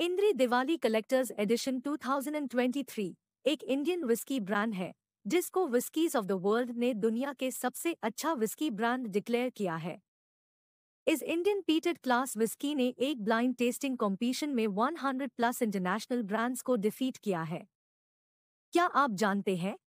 इंद्री Diwali collectors addition 2023 एक Indian whisky brand है जिसको विस्कीज ऑफ द वर्ल्ड ने दुनिया के सबसे अच्छा विस्की ब्रांड डिक्लेयर किया है इस इंडियन पीटेड क्लास विस्की ने एक ब्लाइंड टेस्टिंग कॉम्पिटिशन में 100 प्लस इंटरनेशनल ब्रांड्स को डिफीट किया है क्या आप जानते हैं